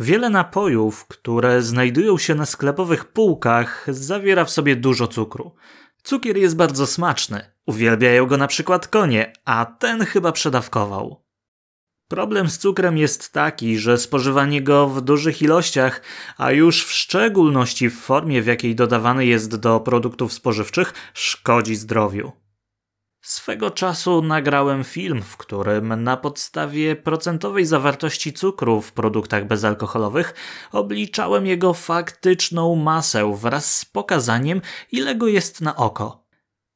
Wiele napojów, które znajdują się na sklepowych półkach, zawiera w sobie dużo cukru. Cukier jest bardzo smaczny, uwielbiają go na przykład konie, a ten chyba przedawkował. Problem z cukrem jest taki, że spożywanie go w dużych ilościach, a już w szczególności w formie, w jakiej dodawany jest do produktów spożywczych, szkodzi zdrowiu. Swego czasu nagrałem film, w którym na podstawie procentowej zawartości cukru w produktach bezalkoholowych obliczałem jego faktyczną masę wraz z pokazaniem, ile go jest na oko.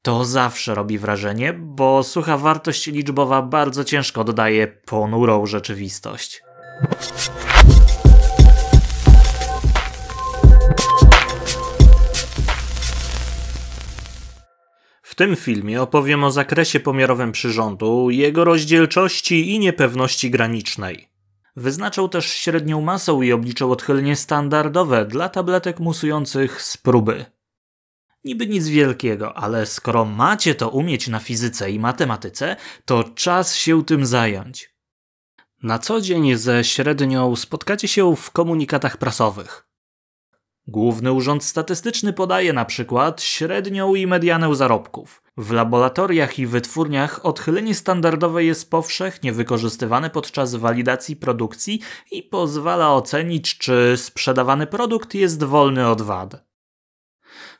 To zawsze robi wrażenie, bo sucha wartość liczbowa bardzo ciężko dodaje ponurą rzeczywistość. tym filmie opowiem o zakresie pomiarowym przyrządu, jego rozdzielczości i niepewności granicznej. Wyznaczał też średnią masę i obliczał odchylenie standardowe dla tabletek musujących z próby. Niby nic wielkiego, ale skoro macie to umieć na fizyce i matematyce, to czas się tym zająć. Na co dzień ze średnią spotkacie się w komunikatach prasowych. Główny Urząd Statystyczny podaje na przykład średnią i medianę zarobków. W laboratoriach i wytwórniach odchylenie standardowe jest powszechnie wykorzystywane podczas walidacji produkcji i pozwala ocenić, czy sprzedawany produkt jest wolny od wad.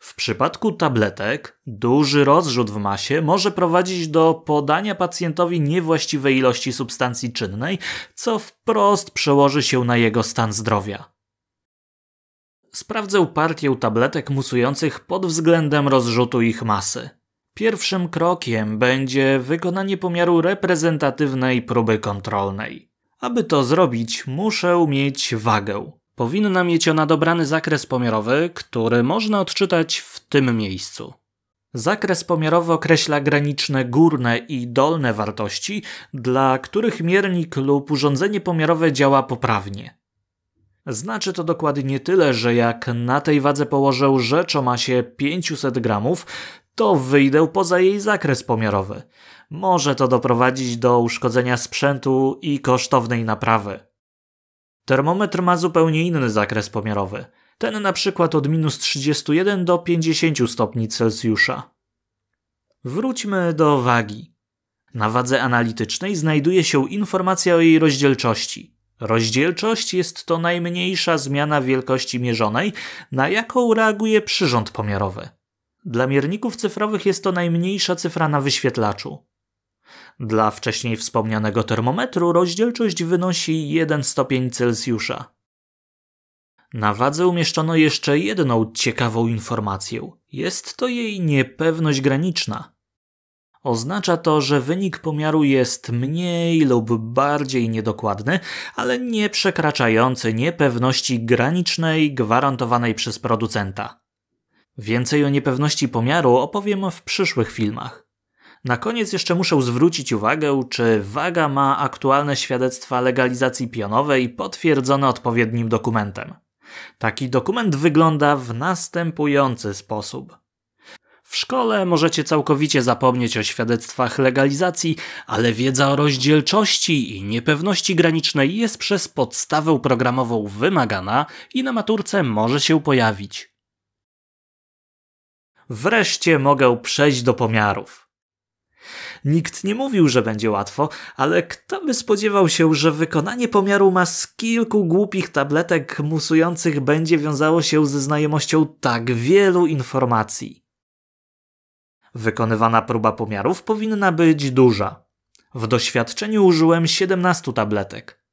W przypadku tabletek duży rozrzut w masie może prowadzić do podania pacjentowi niewłaściwej ilości substancji czynnej, co wprost przełoży się na jego stan zdrowia. Sprawdzę partię tabletek musujących pod względem rozrzutu ich masy. Pierwszym krokiem będzie wykonanie pomiaru reprezentatywnej próby kontrolnej. Aby to zrobić, muszę mieć wagę. Powinna mieć ona dobrany zakres pomiarowy, który można odczytać w tym miejscu. Zakres pomiarowy określa graniczne górne i dolne wartości, dla których miernik lub urządzenie pomiarowe działa poprawnie. Znaczy to dokładnie tyle, że jak na tej wadze położę rzecz o masie 500 gramów, to wyjdę poza jej zakres pomiarowy. Może to doprowadzić do uszkodzenia sprzętu i kosztownej naprawy. Termometr ma zupełnie inny zakres pomiarowy. Ten na przykład od minus 31 do 50 stopni Celsjusza. Wróćmy do wagi. Na wadze analitycznej znajduje się informacja o jej rozdzielczości. Rozdzielczość jest to najmniejsza zmiana wielkości mierzonej, na jaką reaguje przyrząd pomiarowy. Dla mierników cyfrowych jest to najmniejsza cyfra na wyświetlaczu. Dla wcześniej wspomnianego termometru rozdzielczość wynosi 1 stopień Celsjusza. Na wadze umieszczono jeszcze jedną ciekawą informację. Jest to jej niepewność graniczna. Oznacza to, że wynik pomiaru jest mniej lub bardziej niedokładny, ale nie przekraczający niepewności granicznej gwarantowanej przez producenta. Więcej o niepewności pomiaru opowiem w przyszłych filmach. Na koniec jeszcze muszę zwrócić uwagę, czy waga ma aktualne świadectwa legalizacji pionowej potwierdzone odpowiednim dokumentem. Taki dokument wygląda w następujący sposób. W szkole możecie całkowicie zapomnieć o świadectwach legalizacji, ale wiedza o rozdzielczości i niepewności granicznej jest przez podstawę programową wymagana i na maturce może się pojawić. Wreszcie mogę przejść do pomiarów. Nikt nie mówił, że będzie łatwo, ale kto by spodziewał się, że wykonanie pomiaru ma z kilku głupich tabletek musujących będzie wiązało się ze znajomością tak wielu informacji. Wykonywana próba pomiarów powinna być duża. W doświadczeniu użyłem 17 tabletek.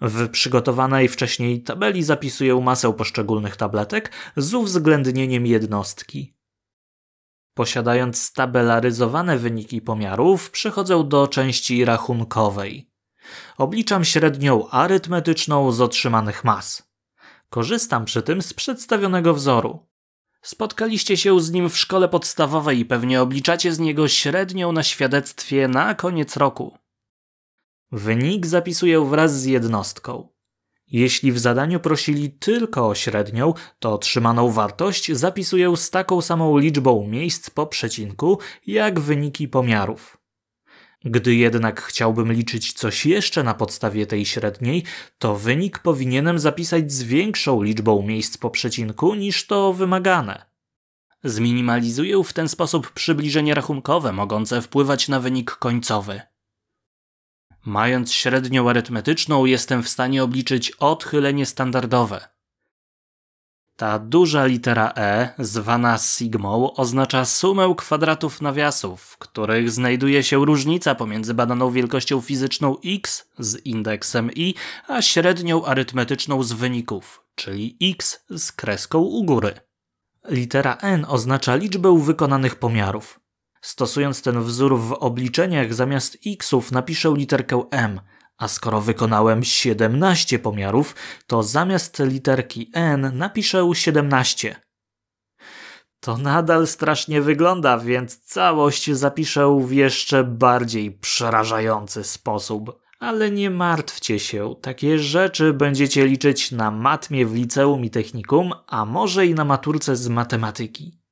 W przygotowanej wcześniej tabeli zapisuję masę poszczególnych tabletek z uwzględnieniem jednostki. Posiadając stabelaryzowane wyniki pomiarów, przechodzę do części rachunkowej. Obliczam średnią arytmetyczną z otrzymanych mas. Korzystam przy tym z przedstawionego wzoru. Spotkaliście się z nim w szkole podstawowej i pewnie obliczacie z niego średnią na świadectwie na koniec roku. Wynik zapisuję wraz z jednostką. Jeśli w zadaniu prosili tylko o średnią, to otrzymaną wartość zapisuję z taką samą liczbą miejsc po przecinku, jak wyniki pomiarów. Gdy jednak chciałbym liczyć coś jeszcze na podstawie tej średniej, to wynik powinienem zapisać z większą liczbą miejsc po przecinku niż to wymagane. Zminimalizuję w ten sposób przybliżenie rachunkowe mogące wpływać na wynik końcowy. Mając średnią arytmetyczną, jestem w stanie obliczyć odchylenie standardowe. Ta duża litera E, zwana sigmą, oznacza sumę kwadratów nawiasów, w których znajduje się różnica pomiędzy badaną wielkością fizyczną x z indeksem i, y, a średnią arytmetyczną z wyników, czyli x z kreską u góry. Litera n oznacza liczbę wykonanych pomiarów. Stosując ten wzór w obliczeniach, zamiast xów napiszę literkę m – a skoro wykonałem 17 pomiarów, to zamiast literki N napiszę 17. To nadal strasznie wygląda, więc całość zapiszę w jeszcze bardziej przerażający sposób. Ale nie martwcie się, takie rzeczy będziecie liczyć na matmie w liceum i technikum, a może i na maturce z matematyki.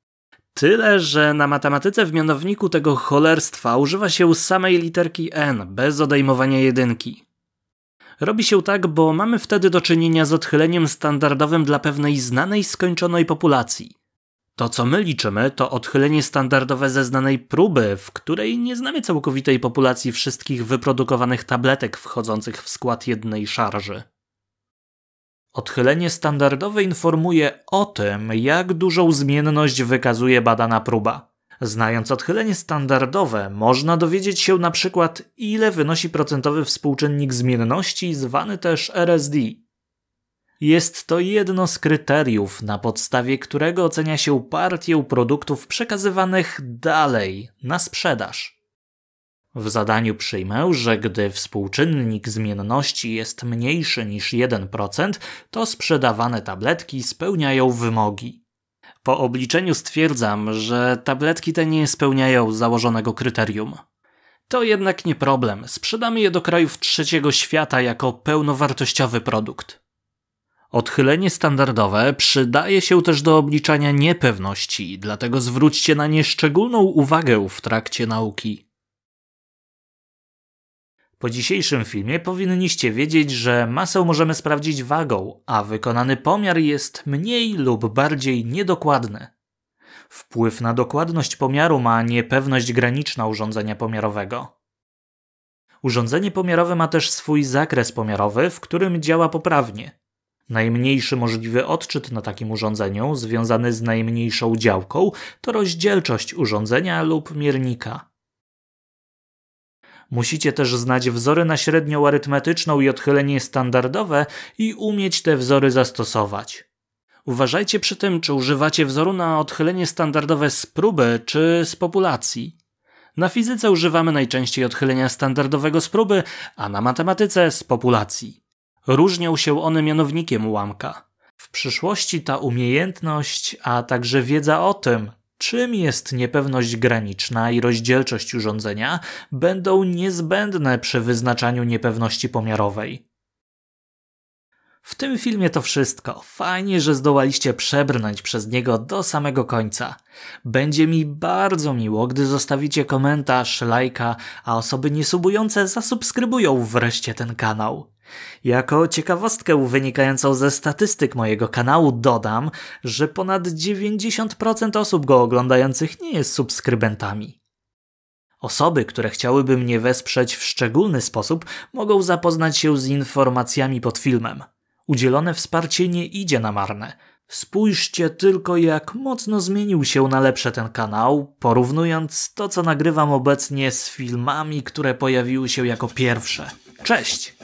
Tyle, że na matematyce w mianowniku tego cholerstwa używa się samej literki n, bez odejmowania jedynki. Robi się tak, bo mamy wtedy do czynienia z odchyleniem standardowym dla pewnej znanej skończonej populacji. To, co my liczymy, to odchylenie standardowe ze znanej próby, w której nie znamy całkowitej populacji wszystkich wyprodukowanych tabletek wchodzących w skład jednej szarży. Odchylenie standardowe informuje o tym, jak dużą zmienność wykazuje badana próba. Znając odchylenie standardowe, można dowiedzieć się na przykład, ile wynosi procentowy współczynnik zmienności, zwany też RSD. Jest to jedno z kryteriów, na podstawie którego ocenia się partię produktów przekazywanych dalej na sprzedaż. W zadaniu przyjmę, że gdy współczynnik zmienności jest mniejszy niż 1%, to sprzedawane tabletki spełniają wymogi. Po obliczeniu stwierdzam, że tabletki te nie spełniają założonego kryterium. To jednak nie problem, sprzedamy je do krajów trzeciego świata jako pełnowartościowy produkt. Odchylenie standardowe przydaje się też do obliczania niepewności, dlatego zwróćcie na nie szczególną uwagę w trakcie nauki. Po dzisiejszym filmie powinniście wiedzieć, że masę możemy sprawdzić wagą, a wykonany pomiar jest mniej lub bardziej niedokładny. Wpływ na dokładność pomiaru ma niepewność graniczna urządzenia pomiarowego. Urządzenie pomiarowe ma też swój zakres pomiarowy, w którym działa poprawnie. Najmniejszy możliwy odczyt na takim urządzeniu, związany z najmniejszą działką, to rozdzielczość urządzenia lub miernika. Musicie też znać wzory na średnią arytmetyczną i odchylenie standardowe i umieć te wzory zastosować. Uważajcie przy tym, czy używacie wzoru na odchylenie standardowe z próby czy z populacji. Na fizyce używamy najczęściej odchylenia standardowego z próby, a na matematyce z populacji. Różnią się one mianownikiem ułamka. W przyszłości ta umiejętność, a także wiedza o tym, czym jest niepewność graniczna i rozdzielczość urządzenia, będą niezbędne przy wyznaczaniu niepewności pomiarowej. W tym filmie to wszystko. Fajnie, że zdołaliście przebrnąć przez niego do samego końca. Będzie mi bardzo miło, gdy zostawicie komentarz, lajka, a osoby niesubujące zasubskrybują wreszcie ten kanał. Jako ciekawostkę wynikającą ze statystyk mojego kanału dodam, że ponad 90% osób go oglądających nie jest subskrybentami. Osoby, które chciałyby mnie wesprzeć w szczególny sposób, mogą zapoznać się z informacjami pod filmem. Udzielone wsparcie nie idzie na marne. Spójrzcie tylko, jak mocno zmienił się na lepsze ten kanał, porównując to, co nagrywam obecnie z filmami, które pojawiły się jako pierwsze. Cześć!